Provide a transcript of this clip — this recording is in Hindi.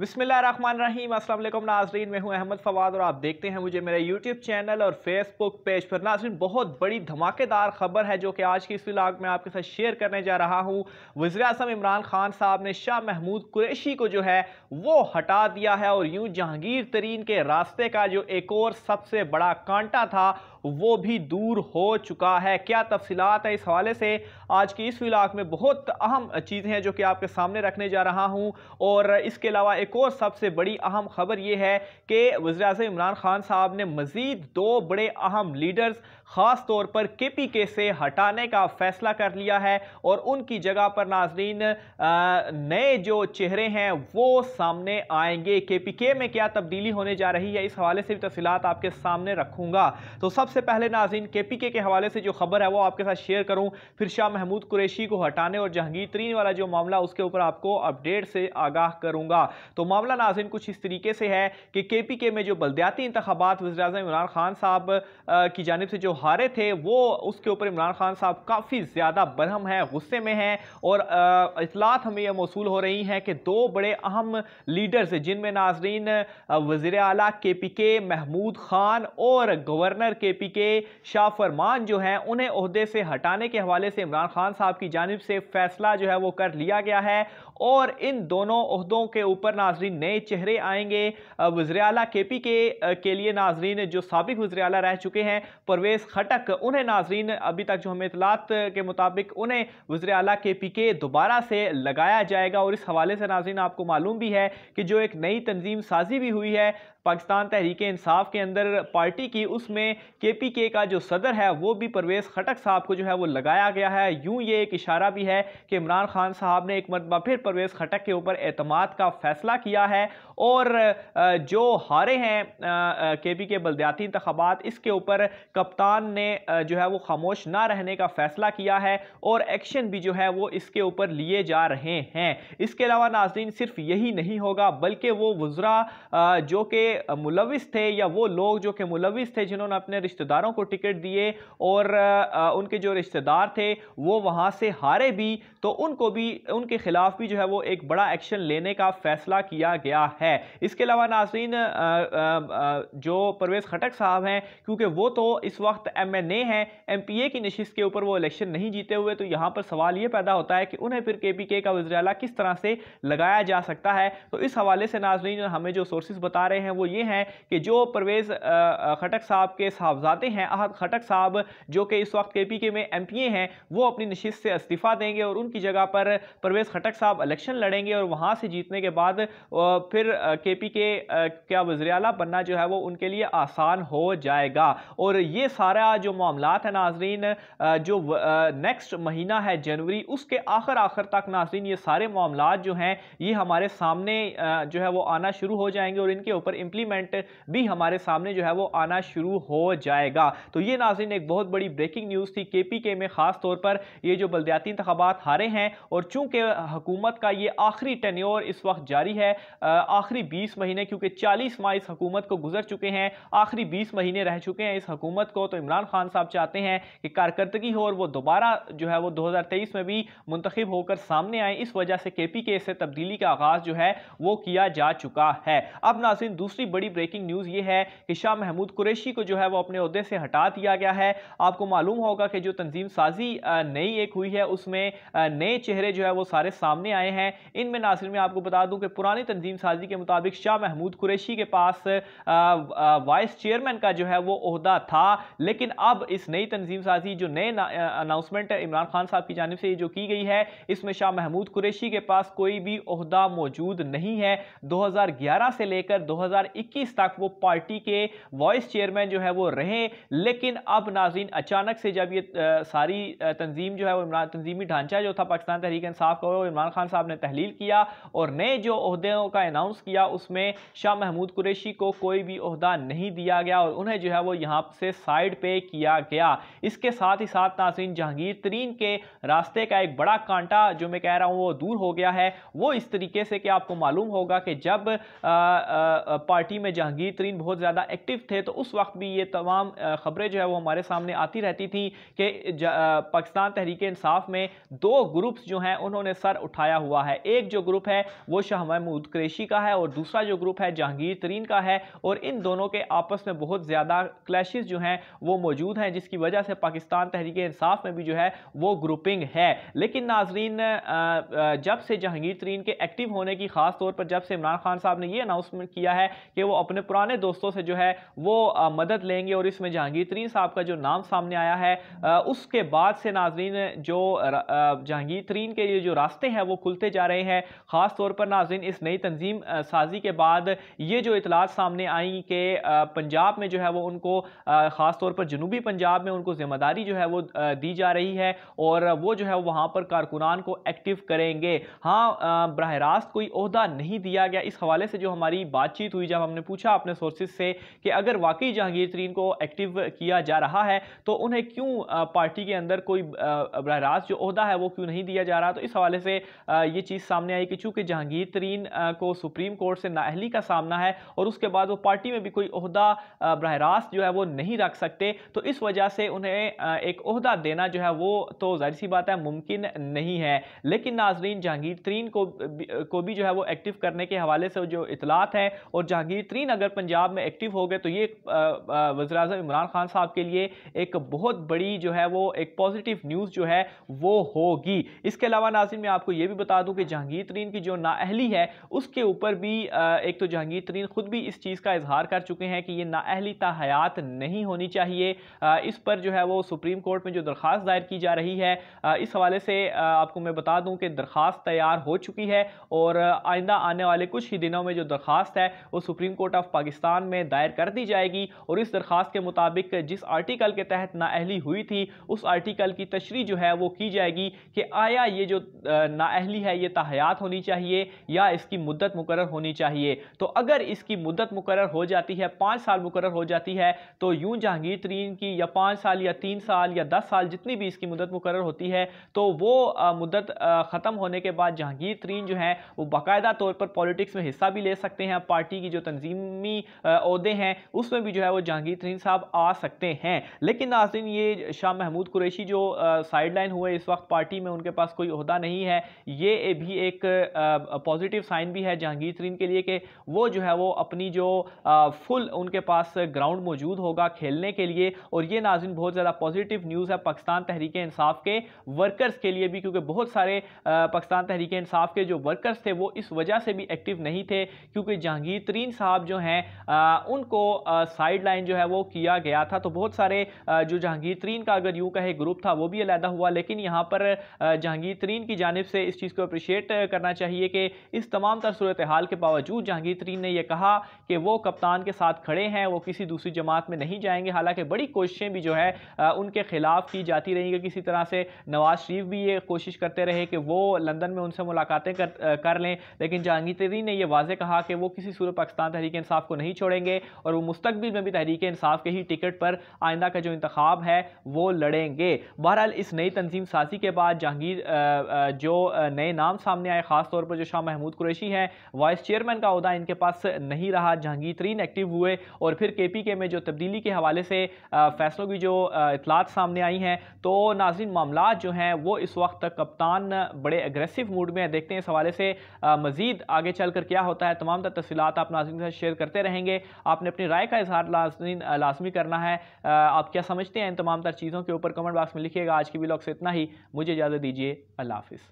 बिसमीम असल नाजरीन मैं हूं अहमद फवाद और आप देखते हैं मुझे मेरे यूट्यूब चैनल और फेसबुक पेज पर नाजरीन बहुत बड़ी धमाकेदार खबर है जो कि आज की इस व्लाग में आपके साथ शेयर करने जा रहा हूं वजी अजम इमरान खान साहब ने शाह महमूद कुरैशी को जो है वो हटा दिया है और यूं जहांगीर तरीन के रास्ते का जो एक और सबसे बड़ा कांटा था वो भी दूर हो चुका है क्या तफसीत है इस हवाले से आज की इस विलाक में बहुत अहम चीज़ें हैं जो कि आपके सामने रखने जा रहा हूँ और इसके अलावा एक और सबसे बड़ी अहम खबर यह है कि वजी इमरान खान साहब ने मज़ीद दो बड़े अहम लीडर्स ख़ास तौर पर के पी के से हटाने का फैसला कर लिया है और उनकी जगह पर नाजरीन नए जो चेहरे हैं वो सामने आएंगे के पी के में क्या तब्दीली होने जा रही है इस हवाले से भी तफसीत आपके सामने रखूँगा तो सबसे सबसे पहले नाजीन के पी के के हवाले से जो खबर है वो आपके साथ शेयर करूँ फिर शाह महमूद कुरेशी को हटाने और जहांगीर तरीन वाला जो मामला उसके ऊपर आपको अपडेट से आगाह करूँगा तो मामला नाजिन कुछ इस तरीके से है कि के पी के में जो बलदयाती इंतबात वजी अजम इमरान खान साहब की जानब से जो हारे थे वो उसके ऊपर इमरान खान साहब काफ़ी ज़्यादा बरहम हैं गुस्से में हैं और इतलात हमें यह मौसू हो रही हैं कि दो बड़े अहम लीडर्स जिनमें नाजरीन वजी अला के पी के महमूद खान और गवर्नर के पी बीजेपी के शाह फरमान जो हैं उन्हें अहदे से हटाने के हवाले से इमरान खान साहब की जानब से फैसला जो है वो कर लिया गया है और इन दोनों अहदों के ऊपर नाजरीन नए चेहरे आएंगे वजर अला के पी के के लिए नाजरीन जो सबक वजर अला रह चुके हैं परवेज़ खटक उन्हें नाजरीन अभी तक जो हमें इतलात के मुताबिक उन्हें वजर अला के पी के दोबारा से लगाया जाएगा और इस हवाले से नाजरीन आपको मालूम भी है कि जो एक नई तंजीम साजी भी हुई है पाकिस्तान तहरीक इंसाफ के अंदर पार्टी की उसमें के जेपीके का जो सदर है वो भी परवेज़ खटक साहब को जो है वो लगाया गया है यूं ये एक इशारा भी है कि इमरान खान साहब ने एक मरतबा फिर परवेज़ खटक के ऊपर अतमाद का फैसला किया है और जो हारे हैं के पी के बलदयाती इंतबात इसके ऊपर कप्तान ने जो है वो खामोश ना रहने का फैसला किया है और एक्शन भी जो है वो इसके ऊपर लिए जा रहे हैं इसके अलावा नाजरीन सिर्फ यही नहीं होगा बल्कि वो वज्रा जो कि मुलविस थे या वो लोग जो कि मुलविस थे जिन्होंने अपने रिश्ते रिश्तेदारों को टिकट दिए और उनके जो रिश्तेदार थे वो वहाँ से हारे भी तो उनको भी उनके ख़िलाफ़ भी जो है वो एक बड़ा एक्शन लेने का फ़ैसला किया गया है इसके अलावा नाजरीन जो परवेज़ खटक साहब हैं क्योंकि वो तो इस वक्त एम एन ए हैं एम पी ए की नशस्त के ऊपर वो इलेक्शन नहीं जीते हुए तो यहाँ पर सवाल ये पैदा होता है कि उन्हें फिर के पी के का वजराला किस तरह से लगाया जा सकता है तो इस हवाले से नाजरीन हमें जो सोर्सेज बता रहे हैं वो ये हैं कि जो परवेज़ खटक साहब के साहबजा चाहते हैं अहद खटक साहब जो कि इस वक्त के पी के में एम पी ए हैं वो अपनी नशिस्त से इस्तीफ़ा देंगे और उनकी जगह पर परवेज़ खटक साहब इलेक्शन लड़ेंगे और वहाँ से जीतने के बाद फिर के पी के क्या वजी बनना जो है वो उनके लिए आसान हो जाएगा और ये सारा जो मामला है नाजरीन जो नेक्स्ट महीना है जनवरी उसके आखिर आखिर तक नाजरीन ये सारे मामला जो हैं ये हमारे सामने जो है वो आना शुरू हो जाएंगे और इनके ऊपर इम्प्लीमेंट भी हमारे सामने जो है वो आना शुरू हो जाए जाएगा तो ये नाजिन एक बहुत बड़ी ब्रेकिंग न्यूज़ थी के पी के में ख़ास तौर पर यह जो बलदयाती इंतबात हारे हैं और चूंकि हुकूमत का ये आखिरी टेन्योर इस वक्त जारी है आखिरी बीस महीने क्योंकि चालीस माह इस हकूमत को गुजर चुके हैं आखिरी बीस महीने रह चुके हैं इस हकूमत को तो इमरान खान साहब चाहते हैं कि कारकर्दगी हो और वह दोबारा जो है वो दो हज़ार तेईस में भी मुंतब होकर सामने आए इस वजह से के पी के से तब्दीली का आगाज़ जो है वो किया जा चुका है अब नाजिन दूसरी बड़ी ब्रेकिंग न्यूज़ ये है कि शाह महमूद कुरैशी को जो है वो अपने अहदे से हटा दिया गया है आपको मालूम होगा कि जो तंजीम साजी नई एक हुई है उसमें नए चेहरे जो है वो सारे सामने आए हैं इनमें नासिर में आपको बता दूं कि पुरानी तंजीम साजी के मुताबिक शाह महमूद कुरैशी के पास वाइस चेयरमैन का जो है वो अहदा था लेकिन अब इस नई तंजीम साजी जो नए अनाउंसमेंट इमरान खान साहब की जानब से जो की गई है इसमें शाह महमूद कुरैशी के पास कोई भी अहदा मौजूद नहीं है 2011 से लेकर 2021 तक वो पार्टी के वाइस चेयरमैन जो है वो रहे रहें लेकिन अब नाजीन अचानक से जब ये आ, सारी तंजीम जो है वो इमरान तंजीमी ढांचा जो था पाकिस्तान तहरीक इंसाफ का वो इमरान खान साहब ने तहलील किया और नए जो अहदों का अनाउंस किया उसमें शाह महमूद कुरेशी को कोई भी अहदा नहीं दिया गया और उन्हें जो है वो यहाँ से साइड पे किया गया इसके साथ ही साथ नाजीन जहांगीर तरीन के रास्ते का एक बड़ा कांटा जो मैं कह रहा हूँ वो दूर हो गया है वो इस तरीके से कि आपको मालूम होगा कि जब आ, आ, पार्टी में जहांगीर तरीन बहुत ज़्यादा एक्टिव थे तो उस वक्त भी ये तमाम तमाम खबरें जो है वो हमारे सामने आती रहती थी कि पाकिस्तान तहरीक इंसाफ में दो ग्रुप्स जो हैं उन्होंने सर उठाया हुआ है एक जो ग्रुप है वो शाह महमूद क्रेशी का है और दूसरा जो ग्रुप है जहांगीर तरीन का है और इन दोनों के आपस में बहुत ज़्यादा क्लैश जो हैं वो मौजूद हैं जिसकी वजह से पाकिस्तान तहरीक इंसाफ में भी जो है वो ग्रुपिंग है लेकिन नाजरीन जब से जहांगीर तरीन के एक्टिव होने की खास तौर पर जब से इमरान खान साहब ने ये अनाउंसमेंट किया है कि वो अपने पुराने दोस्तों से जो है वो मदद लेंगे और सर्विस में जहांगीर तरीन साहब का जो नाम सामने आया है उसके बाद से नाजरीन जो जहांगीर तरीन के लिए जो रास्ते हैं वो खुलते जा रहे हैं ख़ास तौर पर नाजरीन इस नई तंजीम साजी के बाद ये जो इतलात सामने आई कि पंजाब में जो है वो उनको ख़ास तौर पर जनूबी पंजाब में उनको ज़िम्मेदारी जो है वो दी जा रही है और वो जो है वहां पर कारकुनान को एक्टिव करेंगे हाँ बरह रास्त कोई अहदा नहीं दिया गया इस हवाले से जो हमारी बातचीत हुई जब हमने पूछा अपने सोर्सेज से कि अगर वाकई जहांगीर तरीन को एक्टिव किया जा रहा है तो उन्हें क्यों पार्टी के अंदर कोई बरह रास्त जो अहदा है वो क्यों नहीं दिया जा रहा तो इस हवाले से ये चीज़ सामने आई कि चूँकि जहांगीर तरीन को सुप्रीम कोर्ट से नाअहली का सामना है और उसके बाद वो पार्टी में भी कोई अहदा बरह रास्त जो है वो नहीं रख सकते तो इस वजह से उन्हें एक अहदा देना जो है वो तो जाहिर सी बात है मुमकिन नहीं है लेकिन नाजरीन जहांगीर तरीन को को भी जो है वो एक्टिव करने के हवाले से जो इतलात हैं और जहांगीर तरीन अगर पंजाब में एक्टिव हो गए तो ये वजरा लिहाजा इमरान खान साहब के लिए एक बहुत बड़ी जो है वो एक पॉजिटिव न्यूज़ जो है वो होगी इसके अलावा नाजिन मैं आपको ये भी बता दूँ कि जहांगीर तरीन की जो नाअहली है उसके ऊपर भी एक तो जहांगीर तरीन ख़ुद भी इस चीज़ का इजहार कर चुके हैं कि ये नाअहली हयात नहीं होनी चाहिए इस पर जो है वो सुप्रीम कोर्ट में जो दरख्वास्त दायर की जा रही है इस हवाले से आपको मैं बता दूँ कि दरख्वास्त तैयार हो चुकी है और आइंदा आने वाले कुछ ही दिनों में जो दरख्वास्त है वो सुप्रीम कोर्ट ऑफ पाकिस्तान में दायर कर दी जाएगी और इस दरख्वास्त के मुताबिक जिस आर्टिकल के तहत नाअहली हुई थी उस आर्टिकल की तशरी जो है वो की जाएगी कि आया ये जो नाअहली है ये तहयात होनी चाहिए या इसकी मुद्दत मुकर होनी चाहिए तो अगर इसकी मुद्दत मुकर हो जाती है पाँच साल मुकर हो जाती है तो यूं जहांगीर तरीन की या पाँच साल या तीन साल या दस साल जितनी भी इसकी मुद्दत मुकर होती है तो वो मुद्दत ख़त्म होने के बाद जहांगीर तरीन जो है वो बाकायदा तौर पर पॉलिटिक्स में हिस्सा भी ले सकते हैं पार्टी की जो तनजीमी अहदे हैं उसमें भी जो है वो जहांगीर तरीन साहब आ सकते हैं लेकिन नाजिन ये शाह महमूद कुरैशी जो साइड लाइन हुए इस वक्त पार्टी में उनके पास कोई अहदा नहीं है ये भी एक पॉजिटिव साइन भी है जहांगीर तरीन के लिए कि वो जो है वो अपनी जो आ, फुल उनके पास ग्राउंड मौजूद होगा खेलने के लिए और ये नाजिन बहुत ज़्यादा पॉजिटिव न्यूज़ है पाकिस्तान तहरीक इंसाफ के वर्कर्स के लिए भी क्योंकि बहुत सारे पाकिस्तान तहरीक इंसाफ के जो वर्कर्स थे वो इस वजह से भी एक्टिव नहीं थे क्योंकि जहांगीर तरीन साहब जो हैं उनको साइड लाइन जो है वो किया गया था तो बहुत सारे जो जहांगीर तरीन का अगर यूँ कहे ग्रुप था वो भी अलहदा हुआ लेकिन यहाँ पर जहांगीर तरीन की जानब से इस चीज़ को अप्रिशिएट करना चाहिए कि इस तमाम तर सूरत हाल के बावजूद जहांगीर तरीन ने यह कहा कि वो कप्तान के साथ खड़े हैं वो किसी दूसरी जमात में नहीं जाएंगे हालांकि बड़ी कोशिशें भी जो है उनके खिलाफ की जाती रहेंगी किसी तरह से नवाज शरीफ भी ये कोशिश करते रहे कि वो लंदन में उनसे मुलाकातें कर, कर लें लेकिन जहांगीर तरीन ने यह वाजे कहा कि वो किसी सूरत पाकिस्तान तहरीक इंसाफ को नहीं छोड़ेंगे और वो मुस्तबिल में भी तहरीक इंसाफ आपके ही टिकट पर आइंदा का जो इंतब है वो लड़ेंगे बहरहाल इस नई तनजीम साजी के बाद जहांगीर जो नए नाम सामने आए ख़ास तौर पर जो शाह महमूद कुरैशी हैं वाइस चेयरमैन का अहदा इनके पास नहीं रहा जहांगीर तरीन एक्टिव हुए और फिर के पी के में जो तब्दीली के हवाले से फैसलों की जो इतलात सामने आई हैं तो नाजिन मामला जो हैं वो इस वक्त कप्तान बड़े एग्रेसिव मूड में है देखते हैं इस हवाले से मजीद आगे चल कर क्या होता है तमाम तफसीत आप नाजिन के साथ शेयर करते रहेंगे आपने अपनी राय का इजहार लाजमीन लाजमी करना है आप क्या समझते हैं इन तमाम तर चीज़ों के ऊपर कमेंट बॉक्स में लिखिएगा आज की ब्लॉग से इतना ही मुझे इजाज़त दीजिए अल्लाह हाफिज़